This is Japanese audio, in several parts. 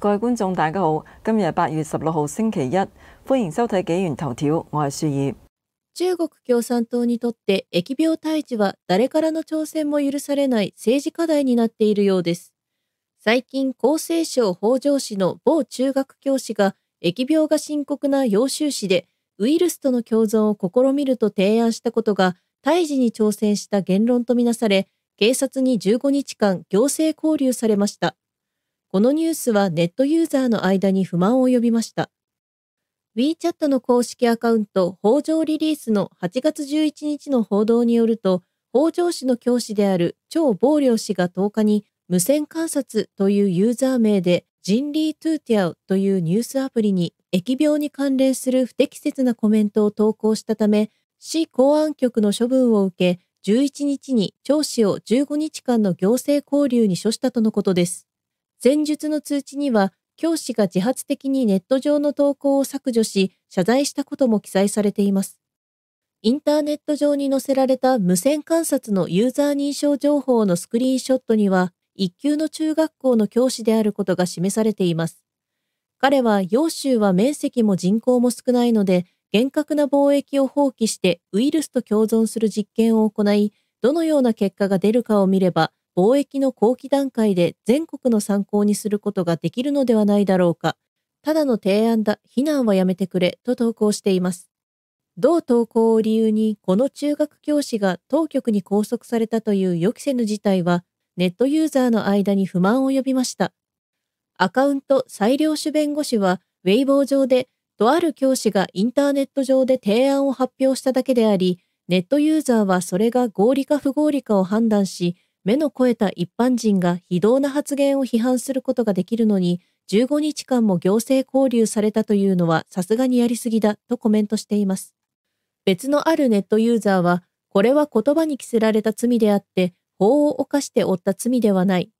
各位觀眾大家好，今日八月十六號星期一，歡迎收睇紀元頭條，我係舒爾。中国共産党にとって疫病退治は誰からの挑戦も許されない政治課題になっているようです。最近、厚生省北条市の某中学教師が疫病が深刻な揚州市でウイルスとの共存を試みると提案したことが退治に挑戦した言論とみなされ、警察に15日間行政拘留されました。このニュースはネットユーザーの間に不満を呼びました。WeChat の公式アカウント、北条リリースの8月11日の報道によると、北条氏の教師である張暴良氏が10日に、無線観察というユーザー名で、ジンリー・トゥーティアウというニュースアプリに、疫病に関連する不適切なコメントを投稿したため、市公安局の処分を受け、11日に張氏を15日間の行政交流に処したとのことです。前述の通知には、教師が自発的にネット上の投稿を削除し、謝罪したことも記載されています。インターネット上に載せられた無線観察のユーザー認証情報のスクリーンショットには、一級の中学校の教師であることが示されています。彼は、幼州は面積も人口も少ないので、厳格な貿易を放棄してウイルスと共存する実験を行い、どのような結果が出るかを見れば、貿易の後期段階で全国の参考にすることができるのではないだろうか。ただの提案だ、非難はやめてくれ、と投稿しています。同投稿を理由に、この中学教師が当局に拘束されたという予期せぬ事態は、ネットユーザーの間に不満を呼びました。アカウント裁量主弁護士は、ウェイボー上で、とある教師がインターネット上で提案を発表しただけであり、ネットユーザーはそれが合理か不合理かを判断し、目の肥えた一般人が非道な発言を批判することができるのに、15日間も行政交流されたというのはさすがにやりすぎだとコメントしています。別のあるネットユーザーは、これは言葉に着せられた罪であって、法を犯して負った罪ではない。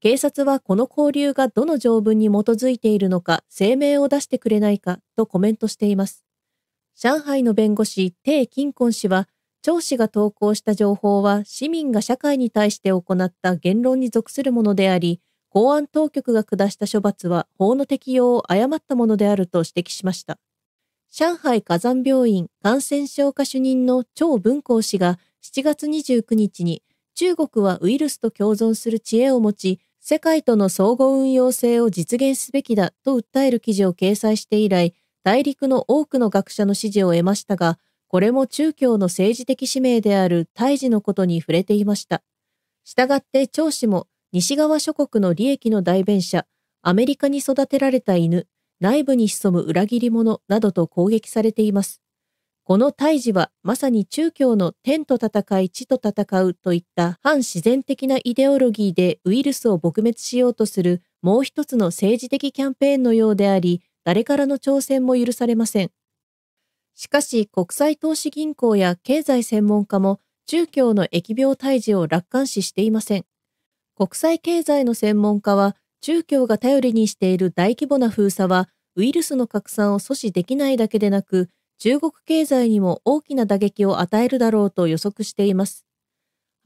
警察はこの交流がどの条文に基づいているのか声明を出してくれないかとコメントしています。上海の弁護士、テイ・キンコン氏は、張氏が投稿した情報は市民が社会に対して行った言論に属するものであり、公安当局が下した処罰は法の適用を誤ったものであると指摘しました。上海火山病院感染症科主任の張文光氏が7月29日に中国はウイルスと共存する知恵を持ち、世界との相互運用性を実現すべきだと訴える記事を掲載して以来、大陸の多くの学者の支持を得ましたが、これも中共の政治的使命である胎児のことに触れていました。したがって長子も西側諸国の利益の代弁者、アメリカに育てられた犬、内部に潜む裏切り者などと攻撃されています。この胎児はまさに中共の天と戦い地と戦うといった反自然的なイデオロギーでウイルスを撲滅しようとするもう一つの政治的キャンペーンのようであり、誰からの挑戦も許されません。しかし国際投資銀行や経済専門家も中共の疫病退治を楽観視していません。国際経済の専門家は中共が頼りにしている大規模な封鎖はウイルスの拡散を阻止できないだけでなく中国経済にも大きな打撃を与えるだろうと予測しています。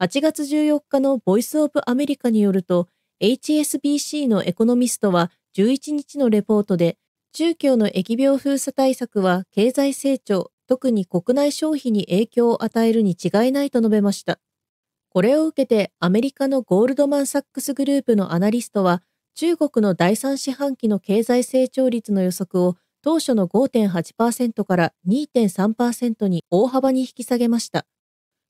8月14日のボイス・オブ・アメリカによると HSBC のエコノミストは11日のレポートで中共の疫病封鎖対策は経済成長、特に国内消費に影響を与えるに違いないと述べました。これを受けてアメリカのゴールドマン・サックスグループのアナリストは、中国の第3四半期の経済成長率の予測を当初の5.8%から2.3%に大幅に引き下げました。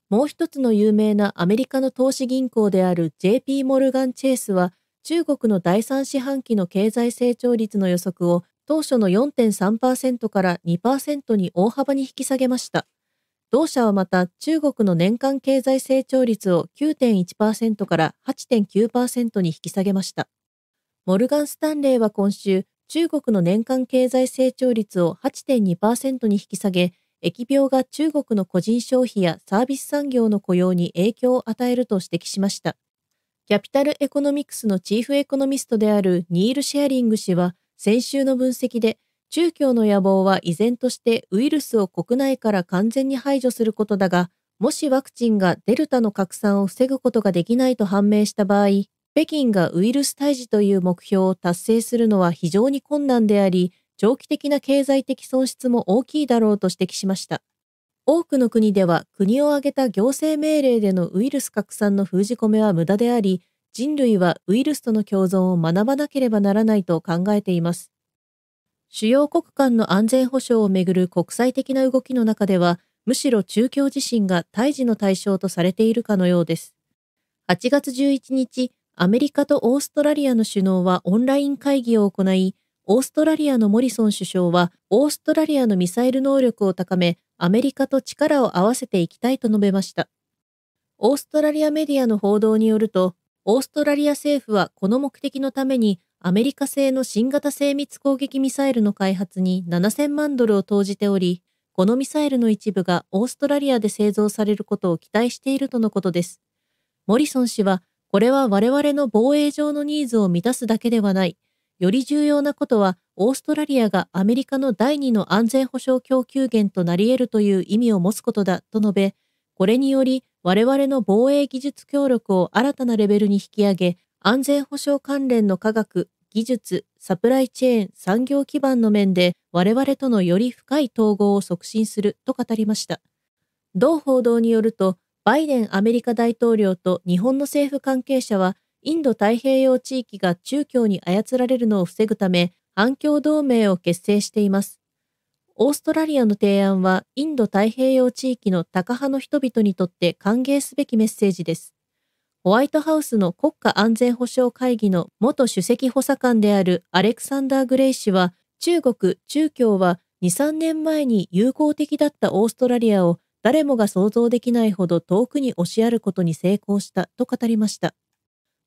もう一つの有名なアメリカの投資銀行である JP モルガン・チェイスは、中国の第3四半期の経済成長率の予測を当初の4.3%から2%に大幅に引き下げました。同社はまた中国の年間経済成長率を9.1%から8.9%に引き下げました。モルガン・スタンレーは今週、中国の年間経済成長率を8.2%に引き下げ、疫病が中国の個人消費やサービス産業の雇用に影響を与えると指摘しました。キャピタルエコノミクスのチーフエコノミストであるニール・シェアリング氏は、先週の分析で、中共の野望は依然としてウイルスを国内から完全に排除することだが、もしワクチンがデルタの拡散を防ぐことができないと判明した場合、北京がウイルス退治という目標を達成するのは非常に困難であり、長期的な経済的損失も大きいだろうと指摘しました。多くの国では国を挙げた行政命令でのウイルス拡散の封じ込めは無駄であり、人類はウイルスとの共存を学ばなければならないと考えています。主要国間の安全保障をめぐる国際的な動きの中では、むしろ中共自身が退治の対象とされているかのようです。8月11日、アメリカとオーストラリアの首脳はオンライン会議を行い、オーストラリアのモリソン首相は、オーストラリアのミサイル能力を高め、アメリカと力を合わせていきたいと述べました。オーストラリアメディアの報道によると、オーストラリア政府はこの目的のためにアメリカ製の新型精密攻撃ミサイルの開発に7000万ドルを投じており、このミサイルの一部がオーストラリアで製造されることを期待しているとのことです。モリソン氏は、これは我々の防衛上のニーズを満たすだけではない。より重要なことは、オーストラリアがアメリカの第二の安全保障供給源となり得るという意味を持つことだと述べ、これにより我々の防衛技術協力を新たなレベルに引き上げ、安全保障関連の科学、技術、サプライチェーン、産業基盤の面で我々とのより深い統合を促進すると語りました。同報道によると、バイデンアメリカ大統領と日本の政府関係者は、インド太平洋地域が中共に操られるのを防ぐため、反共同盟を結成しています。オーストラリアの提案はインド太平洋地域のタカ派の人々にとって歓迎すべきメッセージです。ホワイトハウスの国家安全保障会議の元首席補佐官であるアレクサンダー・グレイ氏は、中国、中共は2、3年前に友好的だったオーストラリアを誰もが想像できないほど遠くに押しやることに成功したと語りました。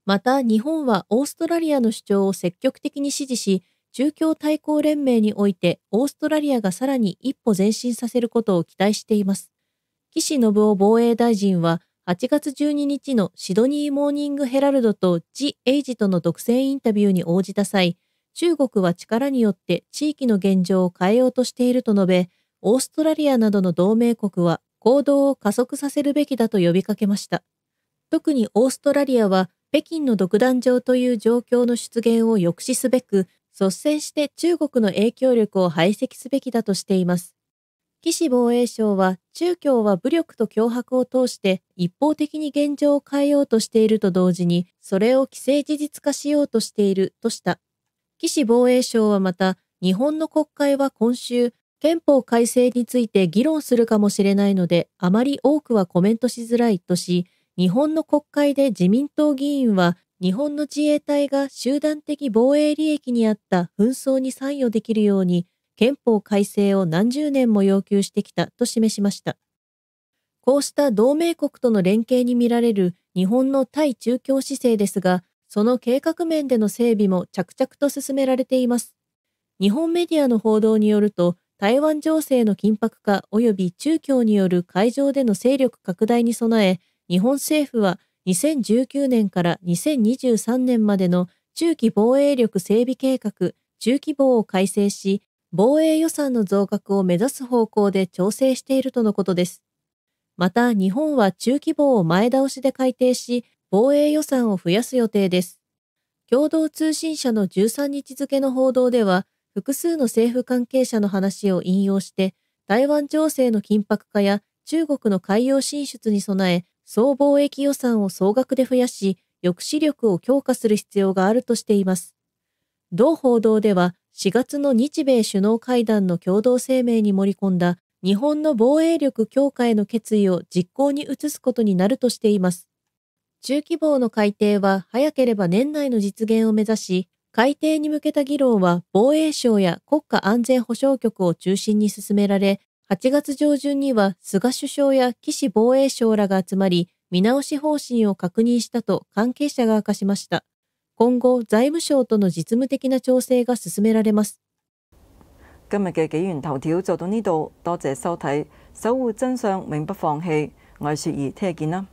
また、日本はオーストラリアの主張を積極的に支持し、中共対抗連盟においてオーストラリアがさらに一歩前進させることを期待しています。岸信夫防衛大臣は8月12日のシドニーモーニングヘラルドとジ・エイジとの独占インタビューに応じた際、中国は力によって地域の現状を変えようとしていると述べ、オーストラリアなどの同盟国は行動を加速させるべきだと呼びかけました。特にオーストラリアは北京の独壇場という状況の出現を抑止すべく率先して中国の影響力を排斥すべきだとしています。岸防衛省は中共は武力と脅迫を通して一方的に現状を変えようとしていると同時にそれを既成事実化しようとしているとした。岸防衛省はまた日本の国会は今週憲法改正について議論するかもしれないのであまり多くはコメントしづらいとし日本の国会で自民党議員は日本の自衛隊が集団的防衛利益にあった紛争に参与できるように憲法改正を何十年も要求してきたと示しました。こうした同盟国との連携に見られる日本の対中共姿勢ですが、その計画面での整備も着々と進められています。日本メディアの報道によると、台湾情勢の緊迫化及び中共による海上での勢力拡大に備え、日本政府は2019年から2023年までの中期防衛力整備計画中期防を改正し、防衛予算の増額を目指す方向で調整しているとのことです。また、日本は中期防を前倒しで改定し、防衛予算を増やす予定です。共同通信社の13日付の報道では、複数の政府関係者の話を引用して、台湾情勢の緊迫化や中国の海洋進出に備え、総貿易予算を総額で増やし、抑止力を強化する必要があるとしています。同報道では、4月の日米首脳会談の共同声明に盛り込んだ日本の防衛力強化への決意を実行に移すことになるとしています。中規模の改定は早ければ年内の実現を目指し、改定に向けた議論は防衛省や国家安全保障局を中心に進められ、8月上旬には菅首相や岸防衛省らが集まり、見直し方針を確認したと関係者が明かしました。今後、財務省との実務的な調整が進められます。今日嘅紀元頭條就到呢度，多謝收睇，守護真相永不放棄，我係雪兒，聽日見啦。